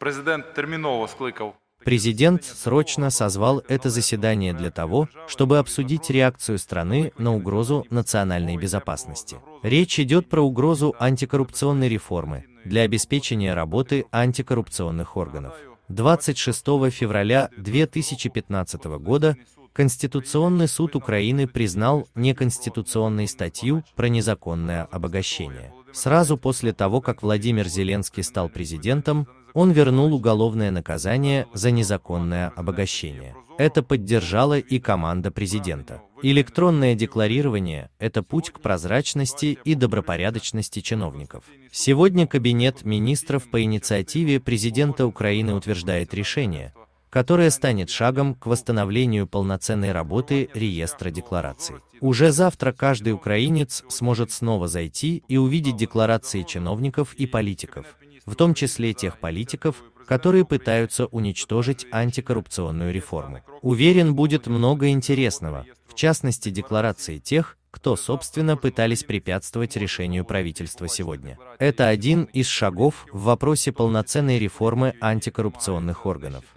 Президент терміново скликав. Президент срочно созвал это заседание для того, чтобы обсудить реакцию страны на угрозу национальной безопасности. Речь идет про угрозу антикоррупционной реформы для обеспечения работы антикоррупционных органов. 26 февраля 2015 года Конституционный суд Украины признал неконституционной статью про незаконное обогащение. Сразу после того, как Владимир Зеленский стал президентом, он вернул уголовное наказание за незаконное обогащение. Это поддержала и команда президента. Электронное декларирование – это путь к прозрачности и добропорядочности чиновников. Сегодня Кабинет министров по инициативе президента Украины утверждает решение, которая станет шагом к восстановлению полноценной работы реестра деклараций. Уже завтра каждый украинец сможет снова зайти и увидеть декларации чиновников и политиков, в том числе тех политиков, которые пытаются уничтожить антикоррупционную реформу. Уверен, будет много интересного, в частности декларации тех, кто, собственно, пытались препятствовать решению правительства сегодня. Это один из шагов в вопросе полноценной реформы антикоррупционных органов.